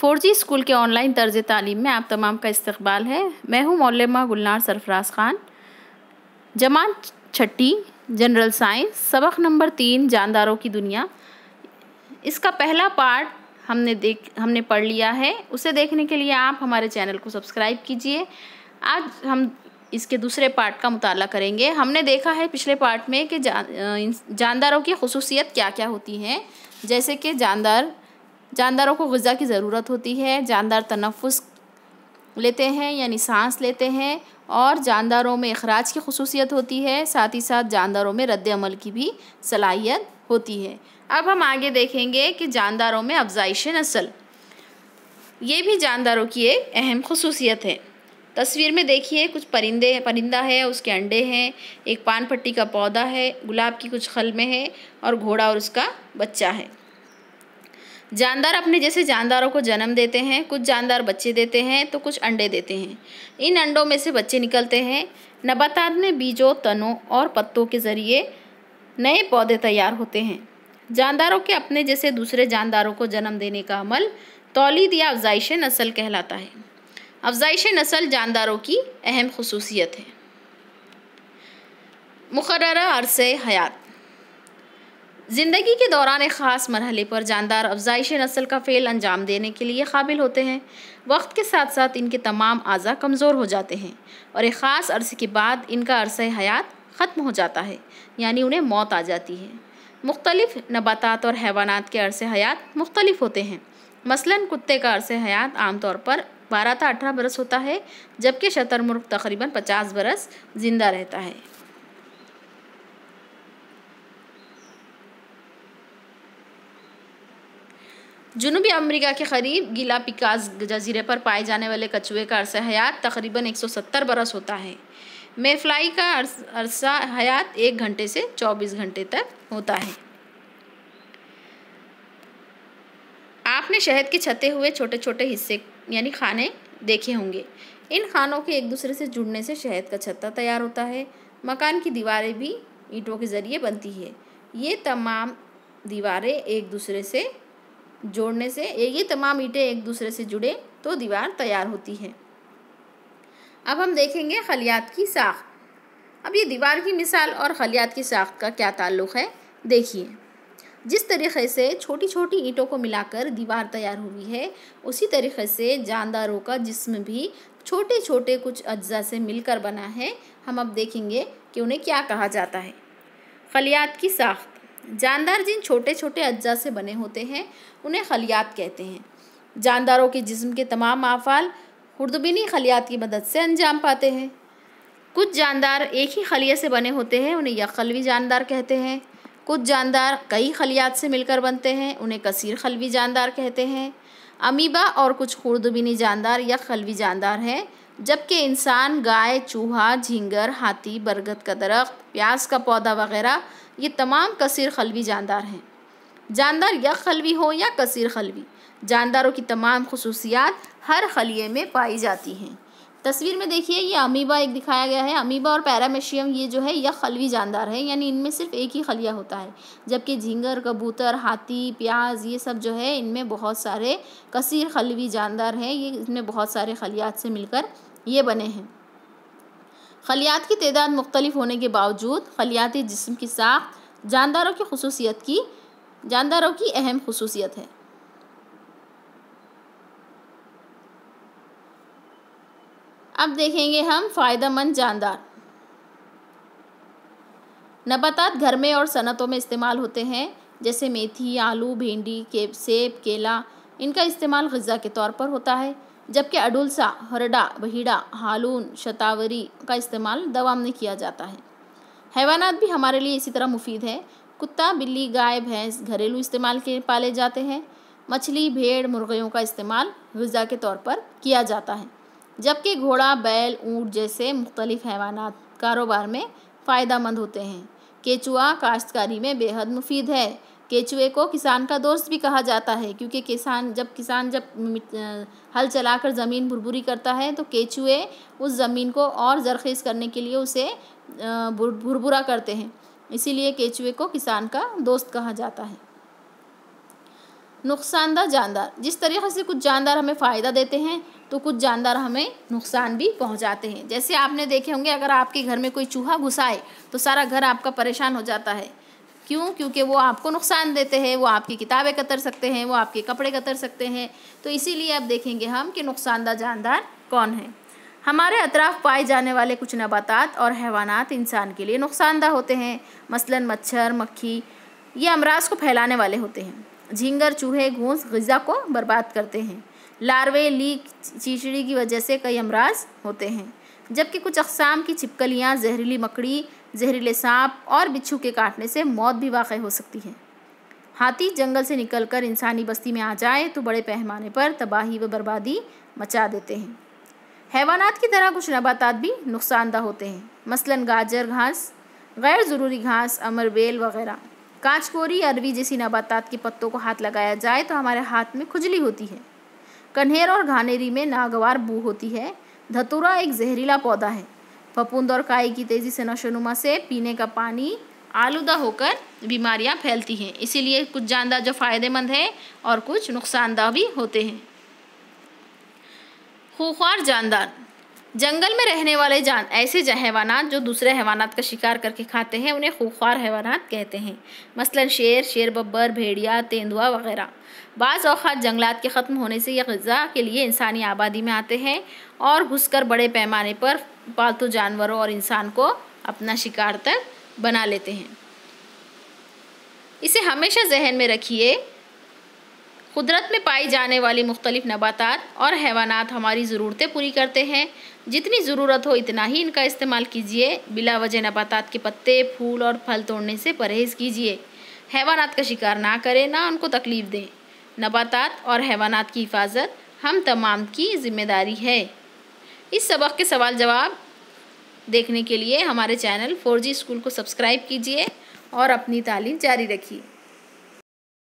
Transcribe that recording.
four G school के online तर्ज तालीम में आप तमाम का इस्तबाल है मैं हूँ मौलमा गुलनार सरफराज खान जमान छट्टी जनरल साइंस सबक नंबर तीन जानदारों की दुनिया इसका पहला पार्ट हमने देख हमने पढ़ लिया है उसे देखने के लिए आप हमारे चैनल को सब्सक्राइब कीजिए आज हम इसके दूसरे पार्ट का मताल करेंगे हमने देखा है पिछले पार्ट में कि जा, जानदारों की खसूसियत क्या क्या होती हैं जैसे कि जानदार जानदारों को गज़ा की ज़रूरत होती है जानदार तनफ़ लेते हैं यानी सांस लेते हैं और जानदारों में अखराज की खसूसियत होती है साथ ही साथ जानदारों में रद्द अमल की भी सलाहियत होती है अब हम आगे देखेंगे कि जानदारों में अफजाइश नस्ल ये भी जानदारों की एक अहम खसूसियत है तस्वीर में देखिए कुछ परिंदे परिंदा है उसके अंडे हैं एक पान पट्टी का पौधा है गुलाब की कुछ खल हैं है और घोड़ा और उसका बच्चा है जानदार अपने जैसे जानदारों को जन्म देते हैं कुछ जानदार बच्चे देते हैं तो कुछ अंडे देते हैं इन अंडों में से बच्चे निकलते हैं नबातात में बीजों तनों और पत्तों के ज़रिए नए पौधे तैयार होते हैं जानदारों के अपने जैसे दूसरे जानदारों को जन्म देने का अमल तौलीद या अफजाइश नस्ल कहलाता है अफजाइश नस्ल जानदारों की अहम खसूसियत है मुकर अरसे हयात ज़िंदगी के दौरान एक ख़ास मरहले पर जानदार अफजाइश नस्ल का फ़ेल अंजाम देने के लिए काबिल होते हैं वक्त के साथ साथ इनके तमाम अज़ा कमज़ोर हो जाते हैं और एक ख़ास अरसे के बाद इनका अरसा हयात ख़त्म हो जाता है यानी उन्हें मौत आ जाती है मुख्तलिफ़ नबातात और हैवानात के अरस हयात मुख्तलिफ होते हैं मसलन कुत्ते का अरस हयात आम तौर पर बारह था अठारह बरस होता है जबकि शतरमुर्ग तकरीबन पचास बरस ज़िंदा रहता है जनूबी अमेरिका के करीब गिला पिकास जजीरे पर पाए जाने वाले कछुए का अरसा हयात तकरीबन 170 बरस होता है मेफ्लाई का अरसा हयात एक घंटे से 24 घंटे तक होता है आपने शहद के छते हुए छोटे छोटे हिस्से यानी खाने देखे होंगे इन खानों के एक दूसरे से जुड़ने से शहद का छत्ता तैयार होता है मकान की दीवारें भी ईंटों के ज़रिए बनती है ये तमाम दीवारें एक दूसरे से जोड़ने से ये तमाम ईंटें एक दूसरे से जुड़े तो दीवार तैयार होती है अब हम देखेंगे खलियात की साख अब ये दीवार की मिसाल और खलियात की साख का क्या ताल्लुक़ है देखिए जिस तरीक़े से छोटी छोटी ईंटों को मिलाकर दीवार तैयार हुई है उसी तरीक़े से जानदारों का जिसम भी छोटे छोटे कुछ अज्जा से मिलकर बना है हम अब देखेंगे कि उन्हें क्या कहा जाता है खलियात की साख्त जानदार जिन छोटे छोटे अज्जा से बने होते हैं उन्हें खलियात कहते हैं जानदारों के जिस्म के तमाम आफाल खुर्दबीनी खलियात की मदद से अंजाम पाते हैं कुछ जानदार एक ही खलिया से बने होते हैं उन्हें यकलवी जानदार कहते हैं कुछ जानदार कई खलियात से मिलकर बनते हैं उन्हें कसीर खलवी जानदार कहते हैं अमीबा और कुछ खुर्दबीनी जानदार या खलवी जानदार हैं जबकि इंसान गाय चूहा झींगर हाथी बरगद का दरख्त प्याज का पौधा वगैरह ये तमाम कसर खलवी जानदार हैं जानदार या खलवी हो या कसर खलवी जानदारों की तमाम खसूसियात हर खलिए में पाई जाती हैं तस्वीर में देखिए ये अमीबा एक दिखाया गया है अमीबा और पैरामेशियम ये जो है यह खलवी जानदार है यानी इनमें सिर्फ एक ही खलिया होता है जबकि झींगर कबूतर हाथी प्याज ये सब जो है इनमें बहुत सारे कसीर खलवी जानदार हैं ये इसमें बहुत सारे खलियात से मिलकर ये बने हैं खलियात की तदाद मुख्तलिफ होने के बावजूद खलियाती जिसम की साख जानदारों की खसूसियत की जानदारों की अहम खसूसियत है अब देखेंगे हम फ़ायदा मंद जानदार नबाता घर में और सनतों में इस्तेमाल होते हैं जैसे मेथी आलू भिंडी के सेब केला इनका इस्तेमाल गज़ा के तौर पर होता है जबकि अडुलसा हरडा बहीड़ा हालून शतावरी का इस्तेमाल दवा में किया जाता है हैवानात भी हमारे लिए इसी तरह मुफीद है कुत्ता बिल्ली गाय भैंस घरेलू इस्तेमाल के पाले जाते हैं मछली भेड़ मुर्गियों का इस्तेमाल गज़ा के तौर पर किया जाता है जबकि घोड़ा बैल ऊँट जैसे मुख्तलिफ हैवानात कारोबार में फ़ायदा मंद होते हैं केचुआ काश्तकारी में बेहद मुफीद है केचुए को किसान का दोस्त भी कहा जाता है क्योंकि किसान जब किसान जब हल चलाकर ज़मीन भुरभुरी करता है तो केचुए उस ज़मीन को और जरखेज़ करने के लिए उसे भुरभुरा करते हैं इसीलिए केचुए को किसान का दोस्त कहा जाता है नुकसानदा जानदार जिस तरीके से कुछ जानदार हमें फ़ायदा देते हैं तो कुछ जानदार हमें नुकसान भी पहुंचाते हैं जैसे आपने देखे होंगे अगर आपके घर में कोई चूहा घुसाए तो सारा घर आपका परेशान हो जाता है क्यों क्योंकि वो आपको नुकसान देते हैं वो आपकी किताबें कतर सकते हैं वो आपके कपड़े कतर सकते हैं तो इसीलिए अब देखेंगे हम कि नुकसानदा जानदार कौन है हमारे अतराफ पाए जाने वाले कुछ नबातात और हैवानात इंसान के लिए नुकसानदा होते हैं मसलन मच्छर मक्खी ये अमराज को फैलाने वाले होते हैं झींगर चूहे घूस गज़ा को बर्बाद करते हैं लार्वे लीक चीचड़ी की वजह से कई अमराज होते हैं जबकि कुछ अकसाम की छिपकलियाँ जहरीली मकड़ी जहरीले सांप और बिच्छू के काटने से मौत भी वाक़ हो सकती है हाथी जंगल से निकलकर इंसानी बस्ती में आ जाए तो बड़े पैमाने पर तबाही व बर्बादी मचा देते हैं हैवानात की तरह कुछ नबातात भी नुकसानदा होते हैं मसलन गाजर घास गैर ज़रूरी घास अमरबेल वगैरह कांचकोरी अरवी जैसी नबातात के पत्तों को हाथ लगाया जाए तो हमारे हाथ में खुजली होती है कन्हेर और घानेरी में नागवार बू होती है धतूरा एक जहरीला पौधा है फपूंद और काई की तेज़ी से नशोनुमा से पीने का पानी आलूदा होकर बीमारियां फैलती हैं इसीलिए कुछ जानदार जो फ़ायदेमंद है और कुछ नुकसानदा भी होते हैं खूखार जानदार जंगल में रहने वाले जान ऐसे हैवानात जो दूसरे हैवानात का शिकार करके खाते हैं उन्हें खूखार हैवानात कहते हैं मसलन शेर शेर बब्बर भेड़िया तेंदुआ वगैरह बाज़ अवत जंगलात के ख़त्म होने से यह गज़ा के लिए इंसानी आबादी में आते हैं और घुसकर बड़े पैमाने पर पालतू जानवरों और इंसान को अपना शिकार तक बना लेते हैं इसे हमेशा जहन में रखिए कुदरत में पाई जाने वाली मुख्तलिफ नबातात और हैवानात हमारी ज़रूरतें पूरी करते हैं जितनी ज़रूरत हो इतना ही इनका इस्तेमाल कीजिए बिला वजह नबातात के पत्ते फूल और फल तोड़ने से परहेज़ कीजिए हैवानात का शिकार ना करें ना उनको तकलीफ़ दें नबातात और हैवानात की हिफाजत हम तमाम की जिम्मेदारी है इस सबक के सवाल जवाब देखने के लिए हमारे चैनल फोर जी स्कूल को सब्सक्राइब कीजिए और अपनी तालीम जारी रखिए